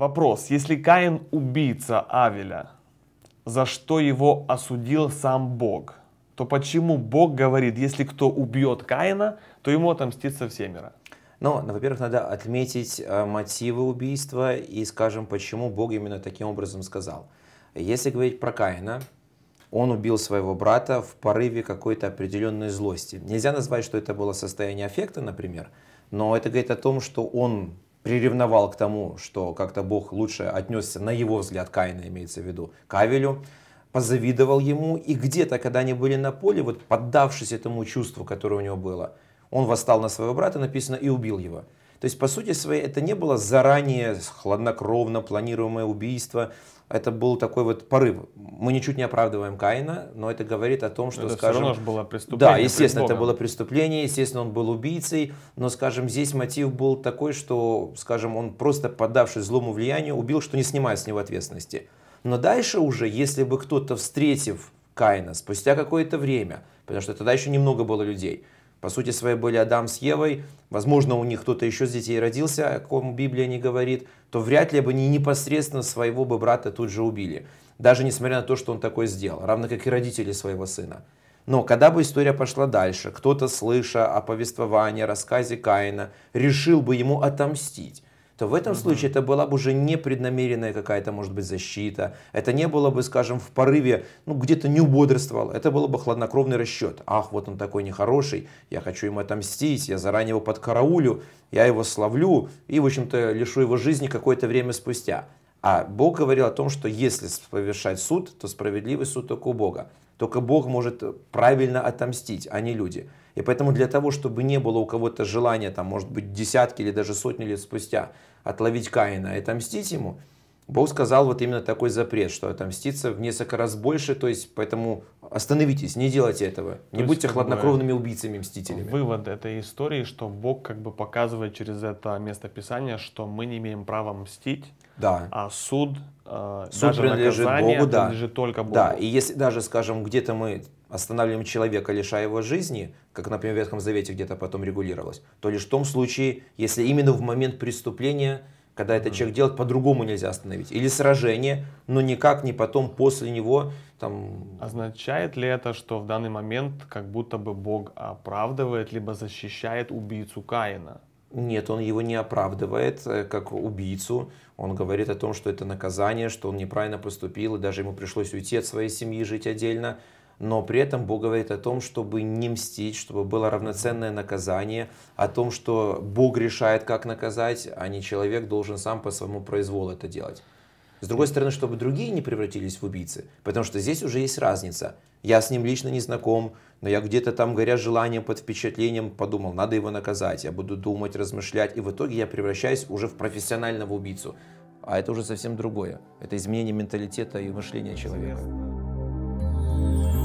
Вопрос, если Каин убийца Авеля, за что его осудил сам Бог, то почему Бог говорит, если кто убьет Каина, то ему отомстится всемиро? Но, ну, во-первых, надо отметить э, мотивы убийства и, скажем, почему Бог именно таким образом сказал. Если говорить про Каина, он убил своего брата в порыве какой-то определенной злости. Нельзя назвать, что это было состояние аффекта, например, но это говорит о том, что он приревновал к тому, что как-то Бог лучше отнесся, на его взгляд, Каина имеется в виду, к Авелю, позавидовал ему, и где-то, когда они были на поле, вот поддавшись этому чувству, которое у него было, он восстал на своего брата, написано, и убил его. То есть, по сути своей, это не было заранее хладнокровно планируемое убийство, это был такой вот порыв. Мы ничуть не оправдываем Каина, но это говорит о том, что, это скажем... Это было преступление. Да, естественно, это было преступление, естественно, он был убийцей, но, скажем, здесь мотив был такой, что, скажем, он просто, поддавшись злому влиянию, убил, что не снимая с него ответственности. Но дальше уже, если бы кто-то, встретив Каина спустя какое-то время, потому что тогда еще немного было людей, по сути своей были Адам с Евой, возможно, у них кто-то еще с детей родился, о ком Библия не говорит, то вряд ли бы они непосредственно своего бы брата тут же убили. Даже несмотря на то, что он такой сделал, равно как и родители своего сына. Но когда бы история пошла дальше, кто-то, слыша о повествовании, рассказе Каина, решил бы ему отомстить, то в этом случае это была бы уже непреднамеренная какая-то, может быть, защита. Это не было бы, скажем, в порыве, ну, где-то не убодрствовал. Это было бы хладнокровный расчет. Ах, вот он такой нехороший, я хочу ему отомстить, я заранее его подкараулю, я его словлю и, в общем-то, лишу его жизни какое-то время спустя. А Бог говорил о том, что если совершать суд, то справедливый суд только у Бога. Только Бог может правильно отомстить, а не люди. И поэтому для того, чтобы не было у кого-то желания, там, может быть, десятки или даже сотни лет спустя отловить Каина и отомстить ему, Бог сказал вот именно такой запрет, что отомститься в несколько раз больше, то есть поэтому остановитесь, не делайте этого, то не будьте хладнокровными убийцами, мстителями. Вывод этой истории, что Бог как бы показывает через это местописание, что мы не имеем права мстить, да. а суд, э, суд даже принадлежит наказание Богу, да. принадлежит только Богу. Да, и если даже, скажем, где-то мы останавливаем человека, лишая его жизни, как, например, в Ветхом Завете где-то потом регулировалось, то лишь в том случае, если именно в момент преступления когда этот человек делает, по-другому нельзя остановить. Или сражение, но никак не потом после него. Там... Означает ли это, что в данный момент как будто бы Бог оправдывает, либо защищает убийцу Каина? Нет, он его не оправдывает э, как убийцу. Он говорит о том, что это наказание, что он неправильно поступил, и даже ему пришлось уйти от своей семьи, жить отдельно но при этом Бог говорит о том, чтобы не мстить, чтобы было равноценное наказание, о том, что Бог решает, как наказать, а не человек должен сам по своему произволу это делать. С другой стороны, чтобы другие не превратились в убийцы, потому что здесь уже есть разница. Я с ним лично не знаком, но я где-то там, горя желанием, под впечатлением, подумал, надо его наказать, я буду думать, размышлять, и в итоге я превращаюсь уже в профессионального убийцу. А это уже совсем другое. Это изменение менталитета и мышления человека. Известно.